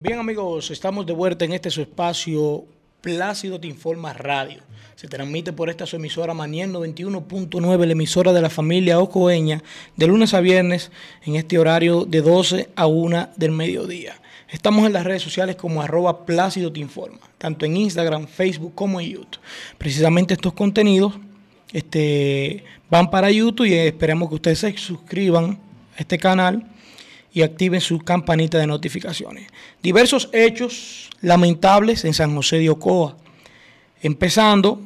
Bien amigos, estamos de vuelta en este su espacio Plácido Te Informa Radio. Se transmite por esta su emisora Manier 91.9, la emisora de la familia Ocoeña, de lunes a viernes en este horario de 12 a 1 del mediodía. Estamos en las redes sociales como arroba Plácido Te Informa, tanto en Instagram, Facebook como en YouTube. Precisamente estos contenidos este, van para YouTube y esperamos que ustedes se suscriban a este canal y activen su campanita de notificaciones. Diversos hechos lamentables en San José de Ocoa, empezando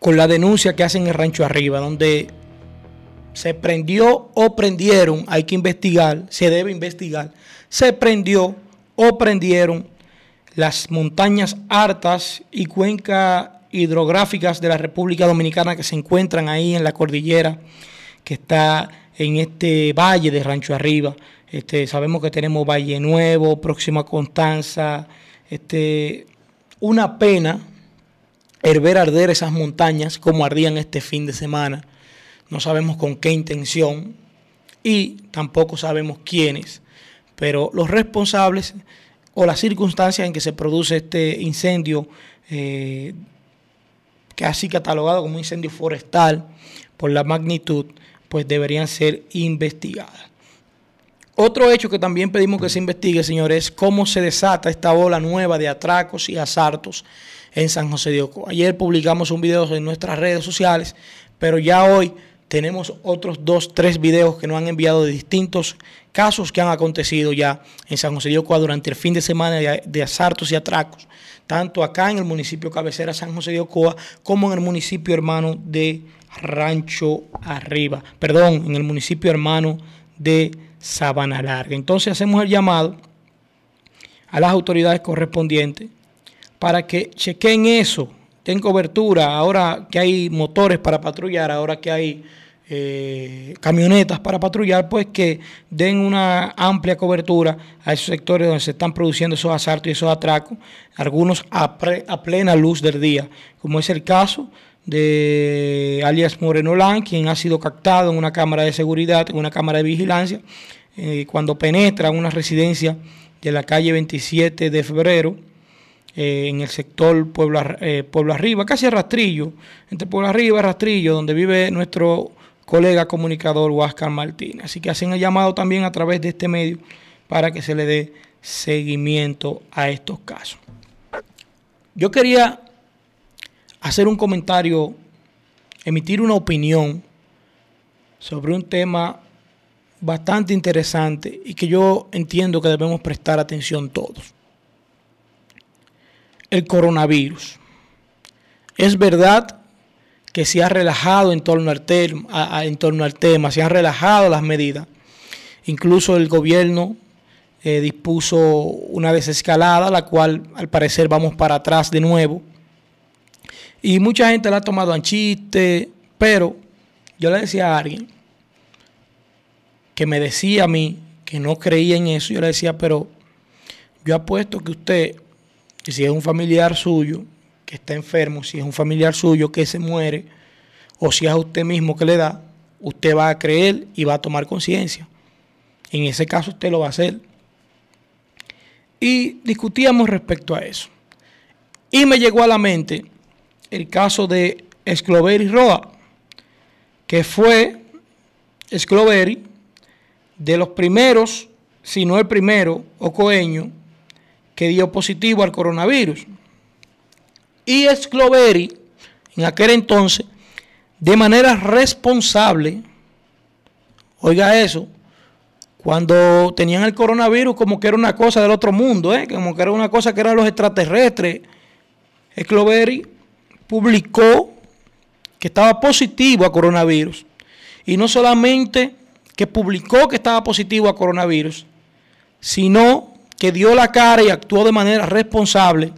con la denuncia que hacen en Rancho Arriba, donde se prendió o prendieron, hay que investigar, se debe investigar, se prendió o prendieron las montañas hartas y cuencas hidrográficas de la República Dominicana que se encuentran ahí en la cordillera que está en este valle de Rancho Arriba, este, sabemos que tenemos Valle Nuevo, Próxima Constanza. Este, una pena el ver arder esas montañas como ardían este fin de semana. No sabemos con qué intención y tampoco sabemos quiénes, pero los responsables o las circunstancias en que se produce este incendio, eh, que ha así catalogado como incendio forestal por la magnitud, pues deberían ser investigadas. Otro hecho que también pedimos que se investigue, señores, es cómo se desata esta ola nueva de atracos y asaltos en San José de Ocoa. Ayer publicamos un video en nuestras redes sociales, pero ya hoy tenemos otros dos, tres videos que nos han enviado de distintos casos que han acontecido ya en San José de Ocoa durante el fin de semana de, de asaltos y atracos, tanto acá en el municipio cabecera San José de Ocoa como en el municipio hermano de Rancho Arriba, perdón, en el municipio hermano de Sabana Larga. Entonces hacemos el llamado a las autoridades correspondientes para que chequen eso, den cobertura, ahora que hay motores para patrullar, ahora que hay eh, camionetas para patrullar, pues que den una amplia cobertura a esos sectores donde se están produciendo esos asaltos y esos atracos, algunos a plena luz del día, como es el caso de alias Moreno Lán, quien ha sido captado en una cámara de seguridad, en una cámara de vigilancia, eh, cuando penetra una residencia de la calle 27 de febrero, eh, en el sector Puebla, eh, Pueblo Arriba, casi a Rastrillo, entre Puebla Arriba y Rastrillo, donde vive nuestro colega comunicador Huáscar Martínez. Así que hacen el llamado también a través de este medio para que se le dé seguimiento a estos casos. Yo quería hacer un comentario, emitir una opinión sobre un tema bastante interesante y que yo entiendo que debemos prestar atención todos. El coronavirus. Es verdad que se ha relajado en torno al, tema, en torno al tema, se han relajado las medidas. Incluso el gobierno eh, dispuso una desescalada, la cual al parecer vamos para atrás de nuevo. Y mucha gente la ha tomado en chiste, pero yo le decía a alguien que me decía a mí que no creía en eso, yo le decía, pero yo apuesto que usted, si es un familiar suyo, que está enfermo, si es un familiar suyo que se muere, o si es a usted mismo que le da, usted va a creer y va a tomar conciencia. En ese caso usted lo va a hacer. Y discutíamos respecto a eso. Y me llegó a la mente el caso de Escloveri Roa, que fue Escloveri de los primeros, si no el primero, ocoeño, que dio positivo al coronavirus. Y Escloveri, en aquel entonces, de manera responsable, oiga eso, cuando tenían el coronavirus como que era una cosa del otro mundo, ¿eh? como que era una cosa que eran los extraterrestres, Escloveri publicó que estaba positivo a coronavirus. Y no solamente que publicó que estaba positivo a coronavirus, sino que dio la cara y actuó de manera responsable.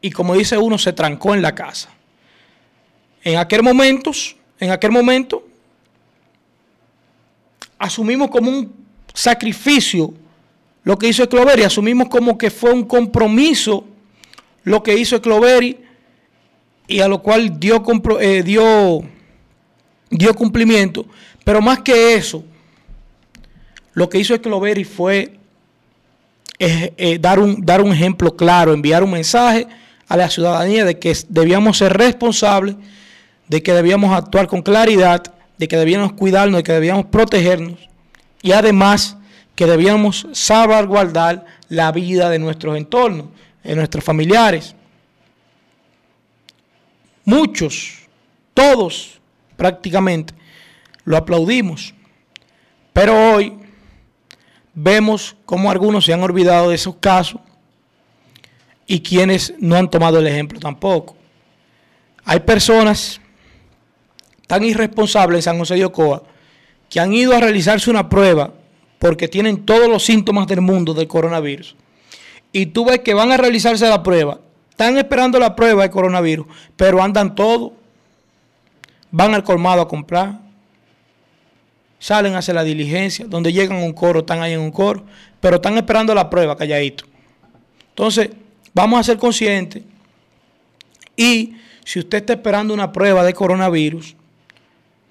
Y como dice uno, se trancó en la casa. En aquel momento, en aquel momento, asumimos como un sacrificio lo que hizo Cloveri, asumimos como que fue un compromiso lo que hizo Cloveri y a lo cual eh, dio, cumplimiento. Pero más que eso, lo que hizo es fue eh, eh, dar, un, dar un ejemplo claro, enviar un mensaje a la ciudadanía de que debíamos ser responsables, de que debíamos actuar con claridad, de que debíamos cuidarnos, de que debíamos protegernos y además que debíamos salvaguardar la vida de nuestros entornos, de nuestros familiares muchos, todos prácticamente, lo aplaudimos. Pero hoy vemos cómo algunos se han olvidado de esos casos y quienes no han tomado el ejemplo tampoco. Hay personas tan irresponsables en San José de Ocoa que han ido a realizarse una prueba porque tienen todos los síntomas del mundo del coronavirus. Y tú ves que van a realizarse la prueba están esperando la prueba de coronavirus, pero andan todos, Van al colmado a comprar. Salen a hacer la diligencia. Donde llegan a un coro, están ahí en un coro. Pero están esperando la prueba, calladito. Entonces, vamos a ser conscientes. Y si usted está esperando una prueba de coronavirus,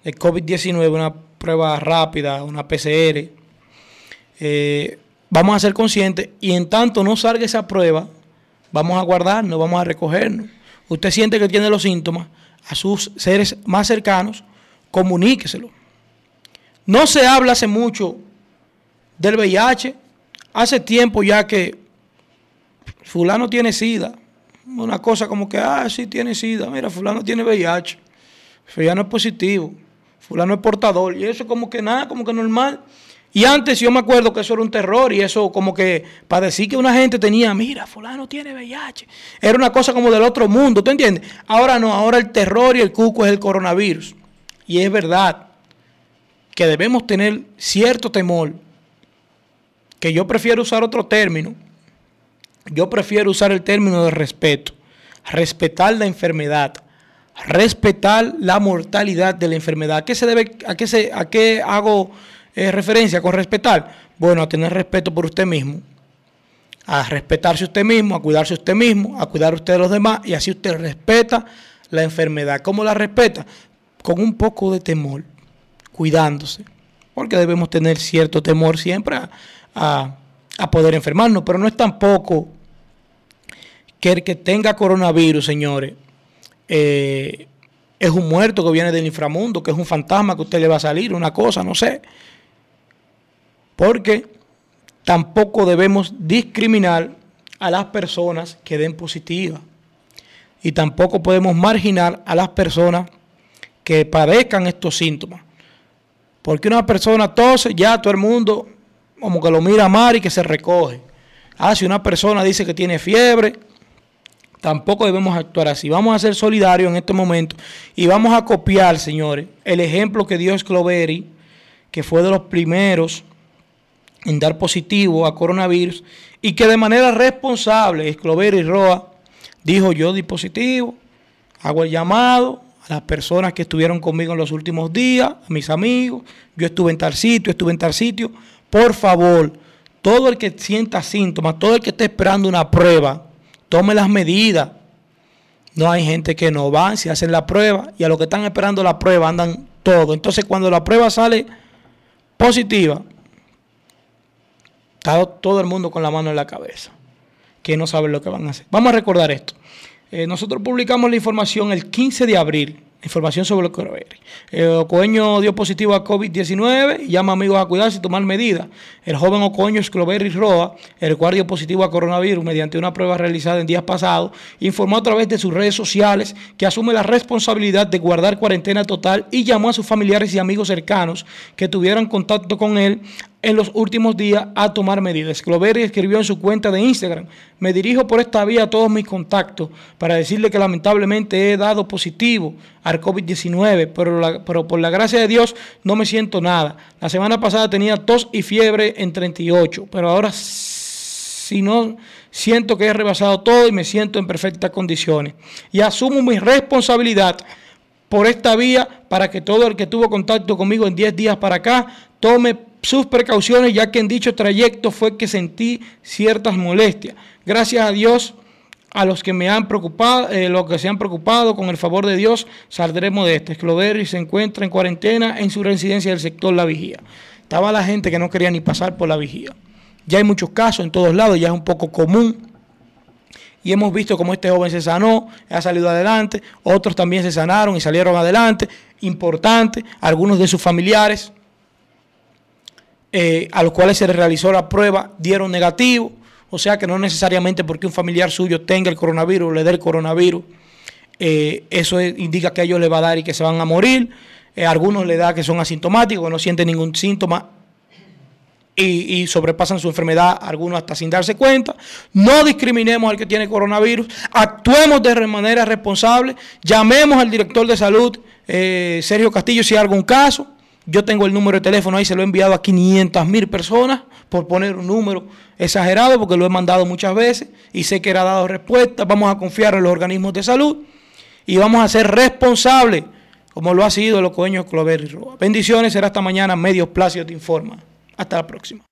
de COVID-19, una prueba rápida, una PCR, eh, vamos a ser conscientes. Y en tanto no salga esa prueba, vamos a guardarnos, vamos a recogernos. Usted siente que tiene los síntomas, a sus seres más cercanos, comuníqueselo. No se habla hace mucho del VIH. Hace tiempo ya que fulano tiene SIDA. Una cosa como que, ah, sí tiene SIDA. Mira, fulano tiene VIH. Fulano es positivo. Fulano es portador. Y eso como que nada, como que normal. Y antes yo me acuerdo que eso era un terror y eso como que para decir que una gente tenía, mira, fulano tiene VIH, era una cosa como del otro mundo, ¿tú entiendes? Ahora no, ahora el terror y el cuco es el coronavirus. Y es verdad que debemos tener cierto temor, que yo prefiero usar otro término, yo prefiero usar el término de respeto, respetar la enfermedad, respetar la mortalidad de la enfermedad. ¿A qué se debe, a qué, se, a hago es referencia con respetar? Bueno, a tener respeto por usted mismo, a respetarse usted mismo, a cuidarse usted mismo, a cuidar usted de los demás y así usted respeta la enfermedad. ¿Cómo la respeta? Con un poco de temor, cuidándose, porque debemos tener cierto temor siempre a, poder enfermarnos, pero no es tampoco que el que tenga coronavirus, señores, eh, es un muerto que viene del inframundo, que es un fantasma que usted le va a salir, una cosa, no sé porque tampoco debemos discriminar a las personas que den positiva y tampoco podemos marginar a las personas que padezcan estos síntomas. Porque una persona tose, ya todo el mundo como que lo mira mal y que se recoge. Ah, si una persona dice que tiene fiebre, tampoco debemos actuar así. Vamos a ser solidarios en este momento y vamos a copiar, señores, el ejemplo que dio Scloveri, que fue de los primeros en dar positivo a coronavirus y que de manera responsable, Esclover y Roa, dijo yo di positivo, hago el llamado a las personas que estuvieron conmigo en los últimos días, a mis amigos, yo estuve en tal sitio, estuve en tal sitio, por favor, todo el que sienta síntomas, todo el que esté esperando una prueba, tome las medidas. No hay gente que no va, se hacen la prueba y a los que están esperando la prueba andan todo. Entonces cuando la prueba sale positiva, Está todo el mundo con la mano en la cabeza, que no sabe lo que van a hacer. Vamos a recordar esto. Eh, nosotros publicamos la información el 15 de abril, información sobre el coronavirus. El Ocoeño dio positivo a COVID-19, llama a amigos a cuidarse y tomar medidas. El joven Ocoño Escloberry Roa, el cual dio positivo a coronavirus mediante una prueba realizada en días pasados, informó a través de sus redes sociales que asume la responsabilidad de guardar cuarentena total y llamó a sus familiares y amigos cercanos que tuvieran contacto con él en los últimos días a tomar medidas. Cloveri escribió en su cuenta de Instagram, me dirijo por esta vía a todos mis contactos para decirle que lamentablemente he dado positivo al COVID-19, pero, pero por la gracia de Dios no me siento nada. La semana pasada tenía tos y fiebre en 38, pero ahora si no siento que he rebasado todo y me siento en perfectas condiciones. Y asumo mi responsabilidad por esta vía para que todo el que tuvo contacto conmigo en 10 días para acá tome sus precauciones ya que en dicho trayecto fue que sentí ciertas molestias. Gracias a Dios, a los que me han preocupado, eh, los que se han preocupado, con el favor de Dios, saldremos de este. y se encuentra en cuarentena en su residencia del sector La Vigía. Estaba la gente que no quería ni pasar por La Vigía. Ya hay muchos casos en todos lados, ya es un poco común y hemos visto cómo este joven se sanó, ha salido adelante, otros también se sanaron y salieron adelante, importante, algunos de sus familiares. Eh, a los cuales se realizó la prueba dieron negativo. O sea que no necesariamente porque un familiar suyo tenga el coronavirus, le dé el coronavirus, eh, eso indica que a ellos le va a dar y que se van a morir. Eh, algunos le da que son asintomáticos, no sienten ningún síntoma y, sobrepasan su enfermedad, algunos hasta sin darse cuenta. No discriminemos al que tiene coronavirus, actuemos de manera responsable, llamemos al director de salud, Sergio Castillo, si hay algún caso yo tengo el número de teléfono ahí, se lo he enviado a 500 mil personas, por poner un número exagerado, porque lo he mandado muchas veces y sé que era dado respuesta. Vamos a confiar en los organismos de salud y vamos a ser responsables, como lo ha sido los coños Clover y Roa. Bendiciones, será esta mañana. Medios Plácidos te informa. Hasta la próxima.